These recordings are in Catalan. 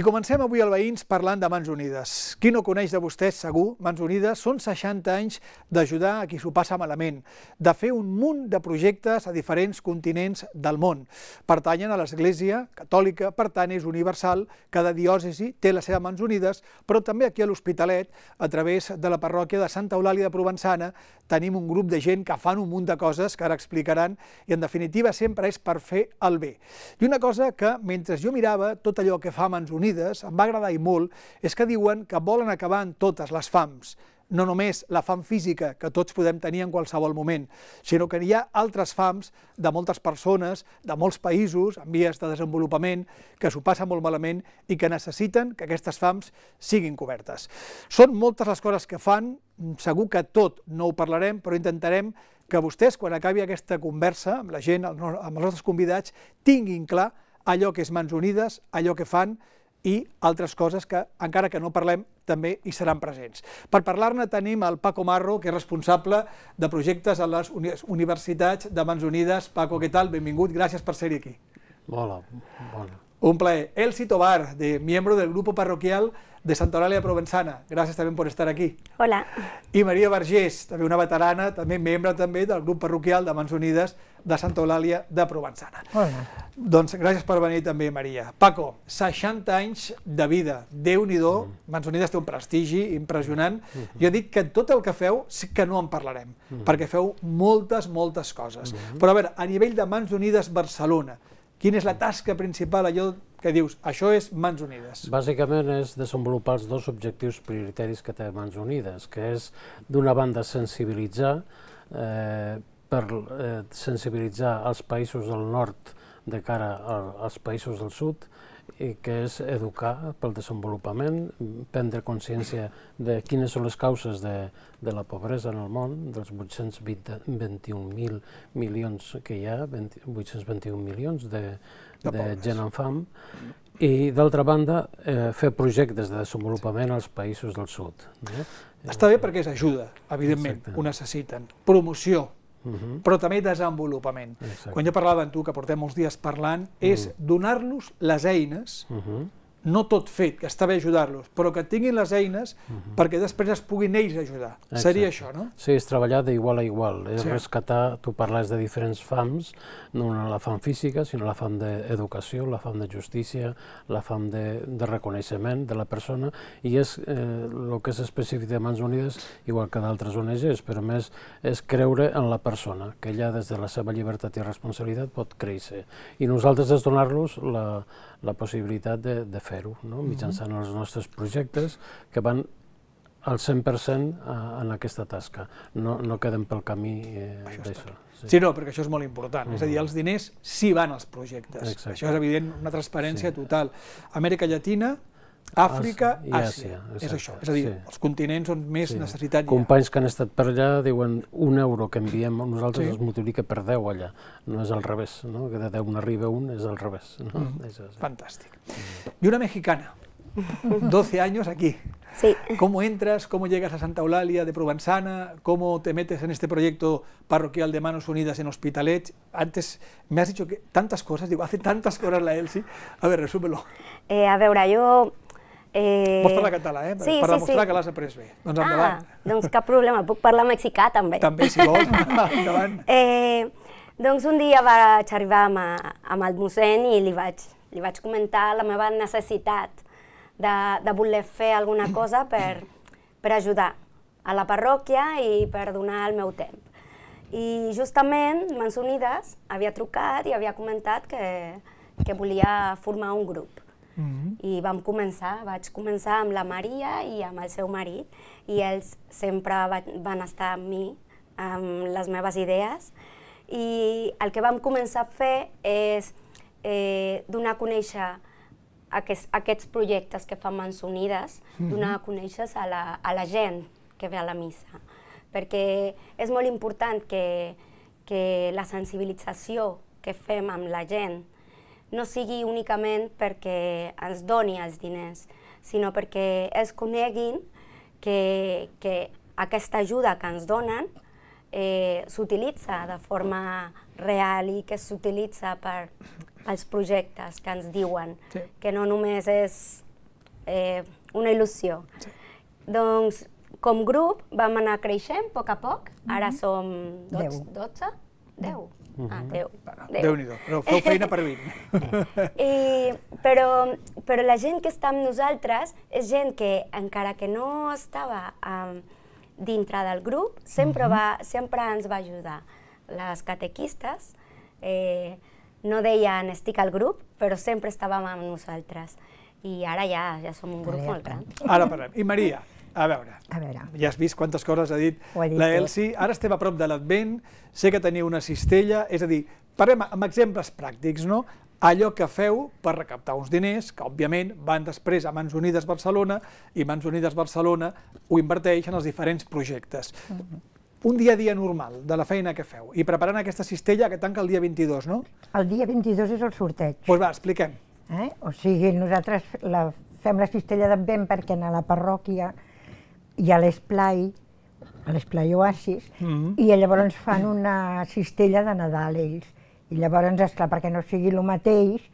I comencem avui al Veïns parlant de Mans Unides. Qui no coneix de vostès, segur, Mans Unides són 60 anys d'ajudar a qui s'ho passa malament, de fer un munt de projectes a diferents continents del món. Pertanyen a l'Església Catòlica, per tant és universal, cada diòcesi té la seva Mans Unides, però també aquí a l'Hospitalet, a través de la parròquia de Santa Eulàlia de Provençana, tenim un grup de gent que fan un munt de coses que ara explicaran i en definitiva sempre és per fer el bé. I una cosa que mentre jo mirava tot allò que fa Mans Unides Unides, em va agradar i molt, és que diuen que volen acabar amb totes les fams, no només la fam física que tots podem tenir en qualsevol moment, sinó que hi ha altres fams de moltes persones, de molts països en vies de desenvolupament, que s'ho passen molt malament i que necessiten que aquestes fams siguin cobertes. Són moltes les coses que fan, segur que tot no ho parlarem, però intentarem que vostès, quan acabi aquesta conversa amb la gent, amb els nostres convidats, tinguin clar allò que és Mans Unides, allò que fan, i altres coses que, encara que no parlem, també hi seran presents. Per parlar-ne tenim el Paco Marro, que és responsable de projectes a les universitats de Mans Unides. Paco, què tal? Benvingut, gràcies per ser aquí. Hola, bona. Un plaer. Elsie Tobar, de miembro del grupo parroquial de Santa Eulàlia Provençana. Gràcies també per estar aquí. Hola. I Maria Vergés, també una veterana, també membre també del grup parroquial de Mans Unides de Santa Eulàlia de Provençana. Hola. Doncs gràcies per venir també, Maria. Paco, 60 anys de vida. déu nhi mm. Mans Unides té un prestigi impressionant. Mm -hmm. Jo he dit que tot el que feu sí que no en parlarem, mm -hmm. perquè feu moltes, moltes coses. Mm -hmm. Però a veure, a nivell de Mans Unides Barcelona, Quina és la tasca principal, allò que dius, això és Mans Unides? Bàsicament és desenvolupar els dos objectius prioritaris que té Mans Unides, que és, d'una banda, sensibilitzar, eh, per eh, sensibilitzar els països del nord de cara als països del sud, i que és educar pel desenvolupament, prendre consciència de quines són les causes de, de la pobresa en el món, dels 821.000 milions que hi ha, 20, 821 milions de, de, de gent amb fam, i d'altra banda eh, fer projectes de desenvolupament als països del sud. Eh? Està bé eh, perquè és ajuda, evidentment, Exacte. ho necessiten. Promoció, Mhm. però també desenvolupament. Exacte. Quan jo parlava amb tu, que portem molts dies parlant, és uh mhm. -huh. donar-los les eines uh mhm. -huh no tot fet, que està bé ajudar-los, però que tinguin les eines uh mhm. -huh. perquè després es puguin ells ajudar. Exacte. Seria això, no? Sí, és treballar d'igual a igual, és sí. rescatar, tu parles de diferents fams, no la fam física, sinó la fam d'educació, la fam de justícia, la fam de, de reconeixement de la persona, i és el eh, que és específic de Mans Unides, igual que d'altres ONGs, però més és creure en la persona, que ella des de la seva llibertat i responsabilitat pot créixer. I nosaltres és donar-los la, la possibilitat de, de fer fer-ho no? Mhm. mitjançant els nostres projectes que van al 100% eh, en aquesta tasca. No, no quedem pel camí eh, d'això. Sí. sí, no, perquè això és molt important. Mm -hmm. És a dir, mhm. els diners sí van als projectes. Exacte. Això és evident, una transparència sí. total. Amèrica Llatina, Àfrica, Àsia. Àsia exacte, és això. És a dir, sí. els continents on més sí. necessitat hi ha. Companys que han estat per allà diuen un euro que enviem nosaltres sí. es multiplica per 10 allà. No és al revés, no? que de 10 n'arriba un, és al revés. No? Mm. -hmm. És, és, Fantàstic. Mm. I una mexicana, 12 anys aquí. Sí. ¿Cómo entras? ¿Cómo llegas a Santa Eulalia de Provenzana? ¿Cómo te metes en este proyecto parroquial de Manos Unidas en Hospitalet? Antes me has dicho que tantas cosas, digo, hace tantas cosas la Elsie. A ver, resúmelo. Eh, a veure, jo Eh... Vols parlar català, eh? Sí, per sí, demostrar sí. que l'has après bé. Ah, doncs endavant. Ah, doncs cap problema, puc parlar mexicà també. També, si vols. endavant. Eh, doncs un dia vaig arribar amb, amb el mossèn i li vaig, li vaig comentar la meva necessitat de, de voler fer alguna cosa per, per ajudar a la parròquia i per donar el meu temps. I justament Mans Unides havia trucat i havia comentat que, que volia formar un grup. Mhm. I vam començar, vaig començar amb la Maria i amb el seu marit, i ells sempre va, van estar amb mi, amb les meves idees, i el que vam començar a fer és eh, donar a conèixer aquests, aquests projectes que fan Mans Unides, mm -hmm. donar a conèixer a la, a la gent que ve a la missa, perquè és molt important que, que la sensibilització que fem amb la gent no sigui únicament perquè ens doni els diners, sinó perquè es coneguin que, que aquesta ajuda que ens donen eh, s'utilitza de forma real i que s'utilitza per als projectes que ens diuen, sí. que no només és eh, una il·lusió. Sí. Doncs com grup vam anar creixent a poc a poc, ara mhm. som 12, 10. 10. Uh -huh. ah, Déu. Déu. nhi do però feu feina per vint. I, però, però la gent que està amb nosaltres és gent que, encara que no estava um, dintre del grup, sempre, uh -huh. va, sempre ens va ajudar. Les catequistes eh, no deien estic al grup, però sempre estàvem amb nosaltres. I ara ja, ja som un grup Maria. molt gran. Ara parlem. I Maria, a veure, a veure, ja has vist quantes coses ha dit, dit la Elsi. Ara estem a prop de l'Advent, sé que teniu una cistella, és a dir, parlem amb exemples pràctics, no? allò que feu per recaptar uns diners, que òbviament van després a Mans Unides Barcelona, i Mans Unides Barcelona ho inverteix en els diferents projectes. Mm-hmm. un dia a dia normal de la feina que feu i preparant aquesta cistella que tanca el dia 22, no? El dia 22 és el sorteig. Doncs pues va, expliquem. Eh? O sigui, nosaltres la, fem la cistella d'advent perquè a la parròquia i a l'esplai, a l'esplai Oasis, mm i llavors fan una cistella de Nadal ells. I llavors, esclar, perquè no sigui el mateix,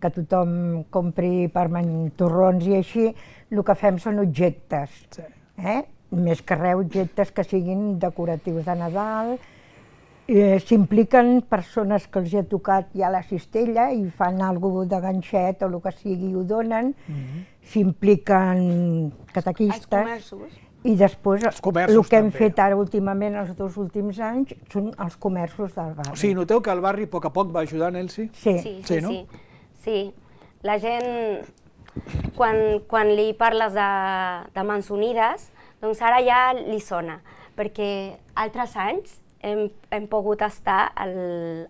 que tothom compri per torrons i així, el que fem són objectes. Sí. Eh? Més que res, objectes que siguin decoratius de Nadal, eh, s'impliquen persones que els ha tocat ja la cistella i fan alguna de ganxet o el que sigui i ho donen, mm -hmm. s'impliquen catequistes... Els comerços? I després, el que hem fet ara últimament, els dos últims anys, són els comerços del barri. O sigui, noteu que el barri a poc a poc va ajudant, Elsi? Sí. Sí, sí, sí, no? sí. sí. La gent, quan, quan li parles de, de mans unides, doncs ara ja li sona, perquè altres anys hem, hem pogut estar al,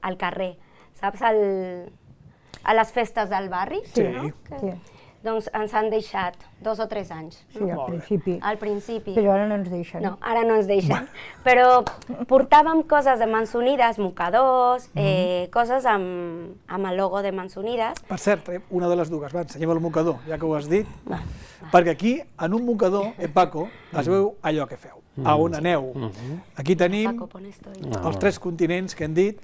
al carrer, saps? Al, a les festes del barri, sí. no? Que... Sí. Doncs ens han deixat dos o tres anys. Sí, al principi. Al principi. Però ara no ens deixen. No, ara no ens deixen. Però portàvem coses de Mans Unides, mocadors, mm -hmm. eh, mhm. coses amb, amb el logo de Mans Unides. Per cert, eh, una de les dues, va, ensenyem el mocador, ja que ho has dit. Va, va. Perquè aquí, en un mocador, eh, Paco, mhm. es veu allò que feu, mm -hmm. a on mhm. aneu. Mm -hmm. Aquí tenim Paco, ah. els tres continents que hem dit,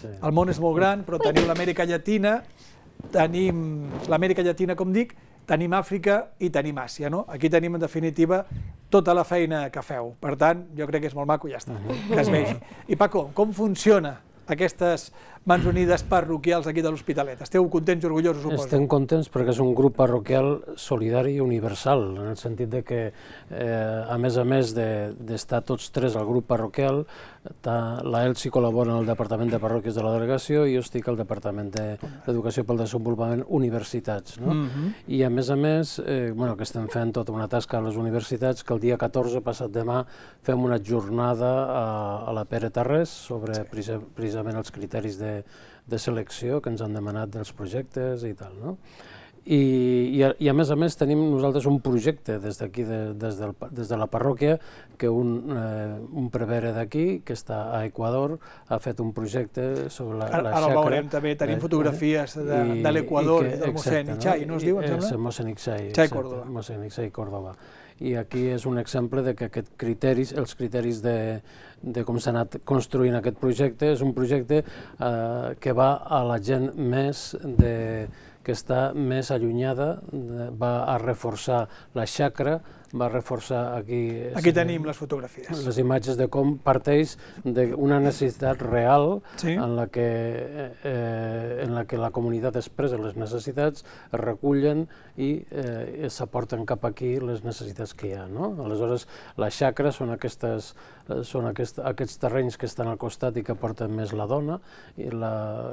sí. el món és molt gran, però teniu l'Amèrica Llatina, tenim l'Amèrica Llatina, com dic, tenim Àfrica i tenim Àsia. No? Aquí tenim, en definitiva, tota la feina que feu. Per tant, jo crec que és molt maco i ja està, que es vegi. I Paco, com funciona aquestes Mans Unides Parroquials aquí de l'Hospitalet. Esteu contents i orgullosos, suposo? Estem contents perquè és un grup parroquial solidari i universal, en el sentit de que, eh, a més a més d'estar de, tots tres al grup parroquial, ta, la Elsi col·labora en el Departament de Parròquies de la Delegació i jo estic al Departament d'Educació de, pel Desenvolupament Universitats. No? Mhm. I a més a més, eh, bueno, que estem fent tota una tasca a les universitats, que el dia 14, passat demà, fem una jornada a, a la Pere Tarrés sobre sí. precisament els criteris de de, selecció que ens han demanat dels projectes i tal, no? I, i, a, i a més a més tenim nosaltres un projecte des d'aquí, de, des, del, des de la parròquia, que un, eh, un prevere d'aquí, que està a Equador, ha fet un projecte sobre la, ara, la xacra. Ara el veurem també, tenim eh, fotografies de, eh? de l'Equador, del mossèn Ixai, no? no es diu, em eh, sembla? És mossèn Ixai, Ixai Córdoba. mossèn Ixai Córdoba i aquí és un exemple de que aquest criteris, els criteris de, de com s'ha anat construint aquest projecte, és un projecte eh, que va a la gent més de, que està més allunyada, eh, va a reforçar la xacra, va reforçar aquí... Eh, aquí sí, tenim les fotografies. Les imatges de com parteix d'una necessitat real sí. en, la que, eh, eh, en la que la comunitat expressa les necessitats, es recullen i eh, s'aporten cap aquí les necessitats que hi ha. No? Aleshores, les xacres són aquestes Eh, són aquest, aquests terrenys que estan al costat i que porten més la dona, i la,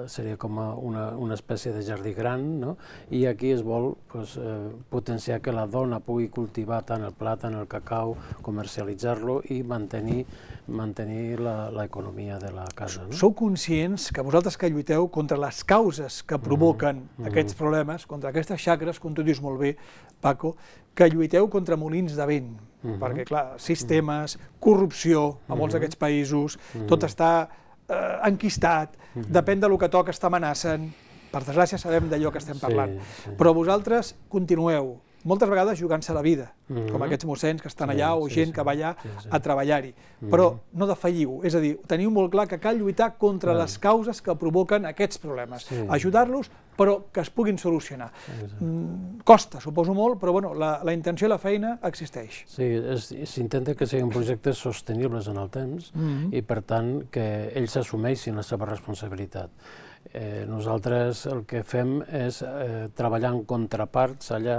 seria com una, una espècie de jardí gran, no? i aquí es vol pues, eh, potenciar que la dona pugui cultivar tant el plàtan, el cacau, comercialitzar-lo i mantenir, mantenir l'economia de la casa. No? Sou conscients que vosaltres que lluiteu contra les causes que mm-hmm. provoquen mm -hmm. aquests problemes, contra aquestes xacres, com tu dius molt bé, Paco, que lluiteu contra molins de vent, uh mhm. -huh. perquè, clar, sistemes, mhm. corrupció a molts mhm. d'aquests països, uh -huh. tot està eh, enquistat, uh -huh. depèn del que toques amenaçant, per desgràcia sabem d'allò que estem parlant, sí, sí. però vosaltres continueu, moltes vegades jugant-se la vida, mm -hmm. com mm-hmm. aquests mossens que estan allà o sí, gent sí, que va allà sí, a treballar-hi. Mm -hmm. Però no defalliu, és a dir, teniu molt clar que cal lluitar contra les causes que provoquen aquests problemes, ajudar-los però que es puguin solucionar. Mm, costa, suposo molt, però bueno, la, la intenció i la feina existeix. Sí, s'intenta que siguin projectes sostenibles en el temps mm -hmm. i per tant que ells assumeixin la seva responsabilitat. Eh, nosaltres el que fem és eh, treballar en contraparts allà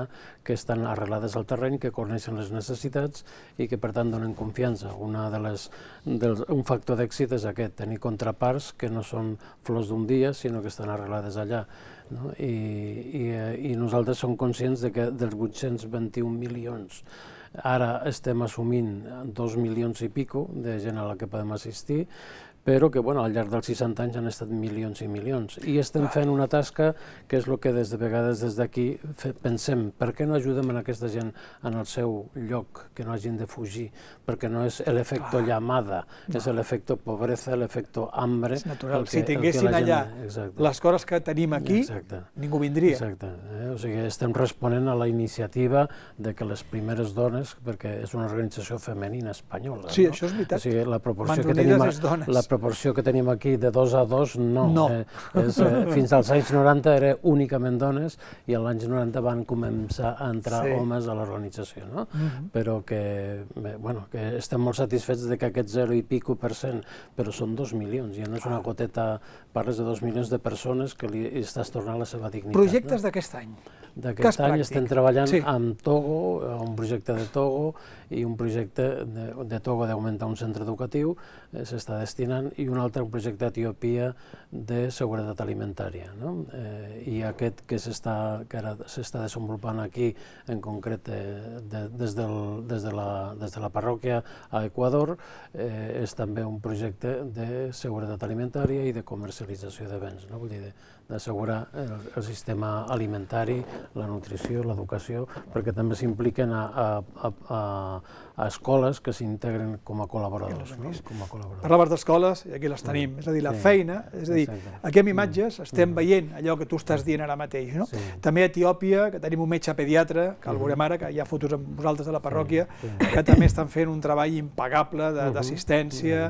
que estan arrelades al terreny, que coneixen les necessitats i que per tant donen confiança. Una de les, dels, un factor d'èxit és aquest, tenir contraparts que no són flors d'un dia, sinó que estan arrelades allà. No? I, i, eh, I nosaltres som conscients de que dels 821 milions ara estem assumint dos milions i pico de gent a la que podem assistir, però que bueno, al llarg dels 60 anys han estat milions i milions. I estem fent una tasca que és el que des de vegades des d'aquí pensem, per què no ajudem a aquesta gent en el seu lloc, que no hagin de fugir, perquè no és l'efecte llamada, no. és l'efecte pobresa, l'efecte hambre... És natural, que, si tinguessin allà les coses que tenim aquí, Exacte. ningú vindria. Exacte, eh? o sigui, estem responent a la iniciativa de que les primeres dones, perquè és una organització femenina espanyola, sí, no? això és veritat. O sigui, la proporció Mans que tenim... A, la desproporció que tenim aquí de dos a dos, no. no. Eh, és, eh, fins als anys 90 era únicament dones i als anys 90 van començar a entrar sí. homes a l'organització, no? Uh mhm. -huh. Però que, bé, bueno, que estem molt satisfets de que aquest 0 i pico per cent, però són dos milions, ja no és una goteta, parles de dos milions de persones que li estàs tornant la seva dignitat. Projectes no? d'aquest any d'aquest any estem treballant sí. amb Togo, eh, un projecte de Togo i un projecte de, de Togo d'augmentar un centre educatiu, eh, s'està destinant, i un altre un projecte d'Etiopia de seguretat alimentària. No? Eh, I aquest que s'està s'està desenvolupant aquí, en concret eh, de, des, del, des, de la, des de la parròquia a Equador, eh, és també un projecte de seguretat alimentària i de comercialització de béns, no? vull dir, d'assegurar el, el sistema alimentari la nutrició, l'educació, perquè també s'impliquen a, a, a, a, escoles que s'integren com a col·laboradors. No? Com a col·laboradors. Parlaves d'escoles i aquí les tenim, és a dir, la sí. feina, és a dir, Exacte. aquí amb mm. imatges estem mm. veient allò que tu estàs mm. dient ara mateix. No? Sí. També a Etiòpia, que tenim un metge pediatre, que el mm-hmm. veurem ara, que hi ha fotos amb vosaltres de la parròquia, sí. Sí. que també estan fent un treball impagable mm-hmm. d'assistència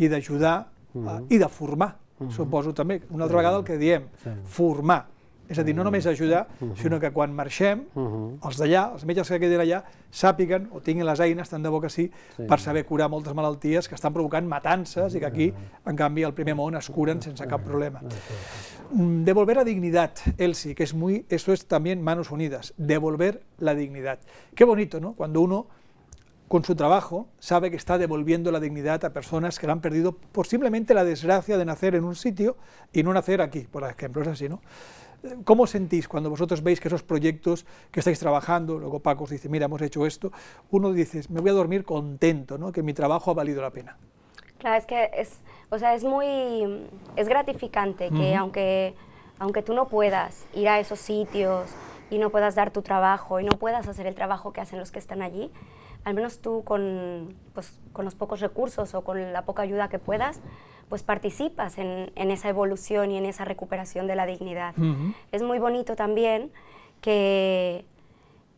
i d'ajudar eh, mm-hmm. i de formar, suposo també. Una altra vegada el que diem, formar és a dir, no només ajudar, sinó que quan marxem, els d'allà, els metges que queden allà, sàpiguen o tinguin les eines, tant de bo que sí, per saber curar moltes malalties que estan provocant matances i que aquí, en canvi, al primer món es curen sense cap problema. Mm, devolver la dignitat, Elsi, que és muy, eso es también manos unidas, devolver la dignidad. Qué bonito, ¿no? Cuando uno con su trabajo, sabe que está devolviendo la dignidad a personas que la han perdido por simplemente la desgracia de nacer en un sitio y no nacer aquí, por ejemplo, es así, ¿no? ¿Cómo sentís cuando vosotros veis que esos proyectos que estáis trabajando, luego Paco os dice, mira, hemos hecho esto, uno dice, me voy a dormir contento, ¿no? que mi trabajo ha valido la pena? Claro, es que es, o sea, es muy, es gratificante que aunque, aunque tú no puedas ir a esos sitios y no puedas dar tu trabajo y no puedas hacer el trabajo que hacen los que están allí, al menos tú con pues, los pocos recursos o con la poca ayuda que puedas, pues participas en, esa evolución y en esa recuperación de la dignidad. Es muy bonito también que,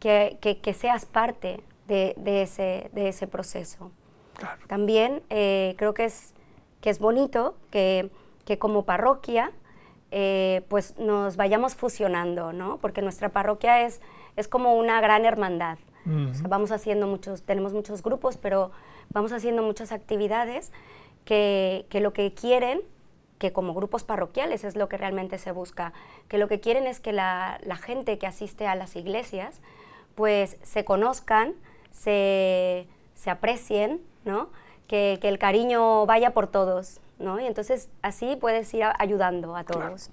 que, seas parte de, ese, de ese proceso. También eh, creo que es, que es bonito que, como parroquia eh, pues nos vayamos fusionando, ¿no? Porque nuestra parroquia es, es como una gran hermandad. vamos haciendo muchos, tenemos muchos grupos, pero vamos haciendo muchas actividades que, lo que quieren que como grupos parroquiales es lo que realmente se busca, que lo que quieren es que la, gente que asiste a las iglesias pues se conozcan, se, aprecien, ¿no? Que, el cariño vaya por todos, ¿no? Y entonces así puedes ir ayudando a todos,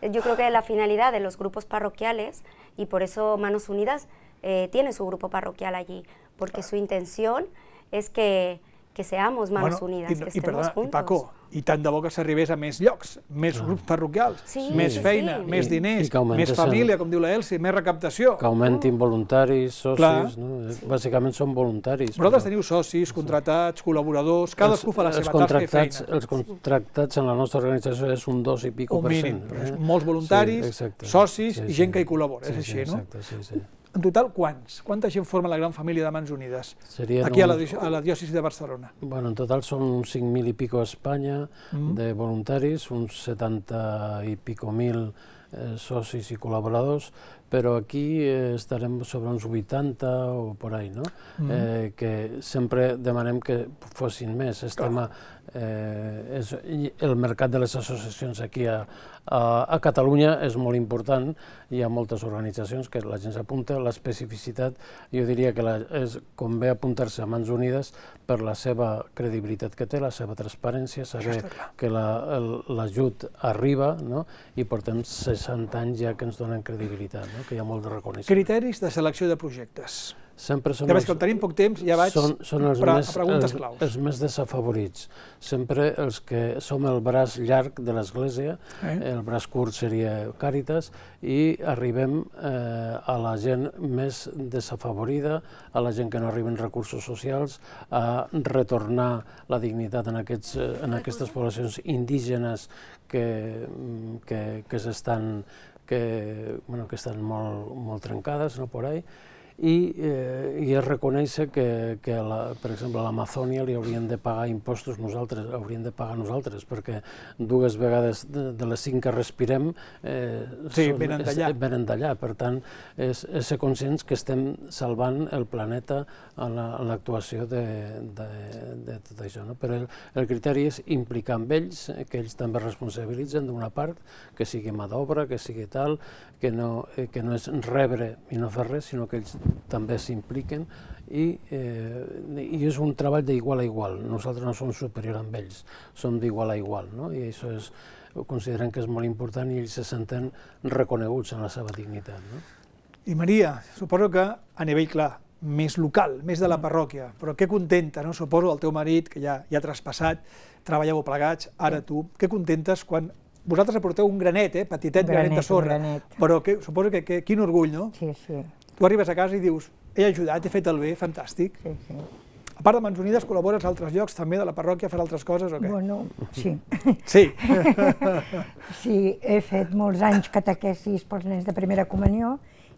Yo creo que la finalidad de los grupos parroquiales, y por eso Manos Unidas eh, tiene su grupo parroquial allí, porque su intención es que que seamos manos bueno, unidas, i, que estemos i, perdona, juntos. I Paco, i tant de bo que s'arribés a més llocs, més ah. grups parroquials, sí, més feina, sí. més diners, I, i més família, com diu la Elsie, més recaptació. Que augmentin ah. voluntaris, socis, Clar. no? Sí. Eh, bàsicament són voluntaris. Vosaltres però... teniu socis, contractats, sí. col·laboradors, cadascú fa la seva tasca i feina. Els contractats en la nostra organització és un dos i pico un mínim, per cent. Eh? Molts voluntaris, sí, socis sí, sí. i gent que hi col·labora, sí, és així, sí, exacte, no? Sí, sí. En total, quants? Quanta gent forma la gran família de Mans Unides? Serien aquí un... a, la, a la diòcesi de Barcelona. Bueno, en total són uns 5.000 i pico a Espanya mm de voluntaris, uns 70 i pico mil eh, socis i col·laboradors, però aquí eh, estarem sobre uns 80 o por ahí, no? Mm eh, que sempre demanem que fossin més. Estem a, eh, és, el mercat de les associacions aquí a, a, a Catalunya és molt important, hi ha moltes organitzacions que la gent s'apunta, l'especificitat, jo diria que la, és, convé apuntar-se a Mans Unides per la seva credibilitat que té, la seva transparència, saber que l'ajut la, arriba, no? i portem 60 anys ja que ens donen credibilitat no? que hi ha molt de reconeixement. Criteris de selecció de projectes. Sempre són ja veig que el tenim poc temps, ja vaig són, són els pre més, a preguntes els, Els més desafavorits. Sempre els que som el braç llarg de l'Església, eh? el braç curt seria Càritas, i arribem eh, a la gent més desafavorida, a la gent que no arriben recursos socials, a retornar la dignitat en, aquests, eh, en aquestes poblacions indígenes que, mm, que, que s'estan que, bueno, que estan molt, molt trencades, no, por ahí, i, eh, i es reconeix que, que la, per exemple, a l'Amazònia li haurien de pagar impostos nosaltres, hauríem de pagar nosaltres, perquè dues vegades de, de les cinc que respirem eh, sí, venen d'allà. Venen d'allà, per tant, és, és ser conscients que estem salvant el planeta en l'actuació la, de, de, de tot això. No? Però el, el criteri és implicar amb ells, que ells també responsabilitzen d'una part, que sigui mà d'obra, que sigui tal, que no, eh, que no és rebre i no fer res, sinó que ells també s'impliquen i, eh, i és un treball d'igual a igual. Nosaltres no som superior amb ells, som d'igual a igual, no? i això és, considerem que és molt important i ells se senten reconeguts en la seva dignitat. No? I Maria, suposo que a nivell clar, més local, més de la parròquia, però què contenta, no? suposo, el teu marit, que ja, ja ha traspassat, treballeu plegats, ara tu, què contentes quan vosaltres aporteu un granet, eh? petitet granet, granet de sorra, però que, suposo que, que quin orgull, no? Sí, sí tu arribes a casa i dius, he ajudat, he fet el bé, fantàstic. Sí, sí. A part de Mans Unides, col·labores a altres llocs, també de la parròquia, fas altres coses o què? Bueno, sí. Sí. sí, he fet molts anys catequesis pels nens de primera comunió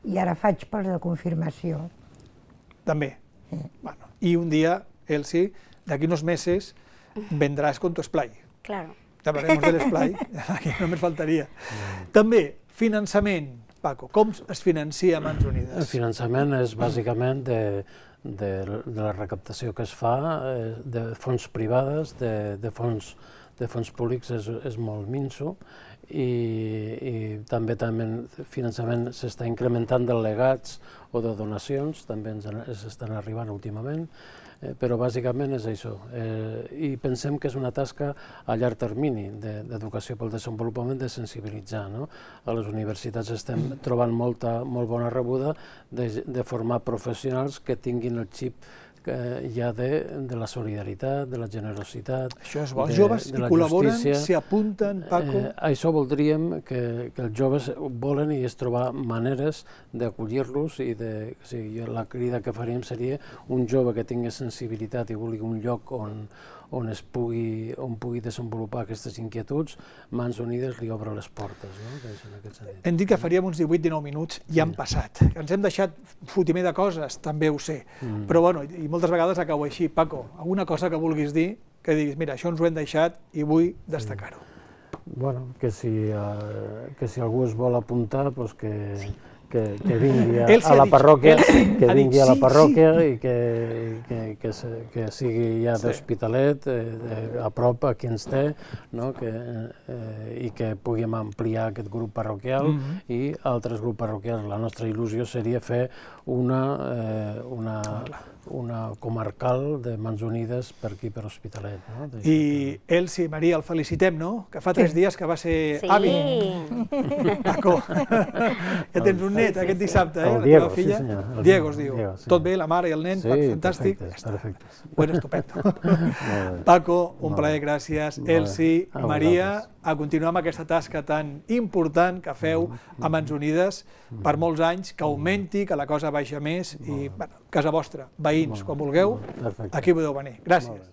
i ara faig pels de confirmació. També? Sí. Bueno, I un dia, Elsie, d'aquí uns meses, vendràs con tu esplai. Claro. Parlarem de l'esplai, només faltaria. Mm. També, finançament, Paco, com es financia Mans Unides? El finançament és bàsicament de, de, de la recaptació que es fa, eh, de fons privades, de, de, fons, de fons públics és, és molt minso i, i també també finançament s'està incrementant legats o de donacions, també ens s'estan arribant últimament eh, però bàsicament és això. Eh, I pensem que és una tasca a llarg termini d'educació de, pel desenvolupament de sensibilitzar. No? A les universitats estem trobant molta, molt bona rebuda de, de formar professionals que tinguin el xip eh, hi ha de, de la solidaritat, de la generositat... Això és bo. Els joves de, de hi col·laboren, s'hi apunten, eh, Paco... Eh, això voldríem que, que els joves volen i es trobar maneres d'acollir-los i de... O sigui, la crida que faríem seria un jove que tingui sensibilitat i vulgui un lloc on, on, es pugui, on pugui desenvolupar aquestes inquietuds, Mans Unides li obre les portes. No? Que doncs en aquest sentit. Hem dit que faríem uns 18-19 minuts i han passat. Ens hem deixat fotimer de coses, també ho sé, mm. però bueno, i moltes vegades acabo així. Paco, alguna cosa que vulguis dir, que diguis, mira, això ens ho hem deixat i vull destacar-ho. Mm. Bueno, que si, eh, que si algú es vol apuntar, doncs que... Sí que, que vingui a, a la parròquia, que vingui a la parròquia i que, que, que, se, que sigui ja d'Hospitalet, eh, a prop, a qui ens té, no? que, eh, i que puguem ampliar aquest grup parroquial mm -hmm. i altres grups parroquials. La nostra il·lusió seria fer una, eh, una, una comarcal de Mans Unides per aquí, per Hospitalet. No? De... I Elsi i Maria, el felicitem, no? Que fa tres dies que va ser sí. avi. Paco, ja tens un net aquest dissabte, eh? El Diego, la teva filla. Sí, senyor. El Diego es diu. Diego, sí. Tot bé, la mare i el nen, sí, fantàstic. perfecte, perfecte. Bueno, estupendo. Paco, un Molt plaer, gràcies. Molt Elsi, Maria, a continuar amb aquesta tasca tan important que feu mm-hmm. a Mans mm-hmm. Unides per mm-hmm. molts anys, que augmenti, que la cosa baixa més i bueno, casa vostra, veïns, quan vulgueu, aquí podeu venir. Gràcies.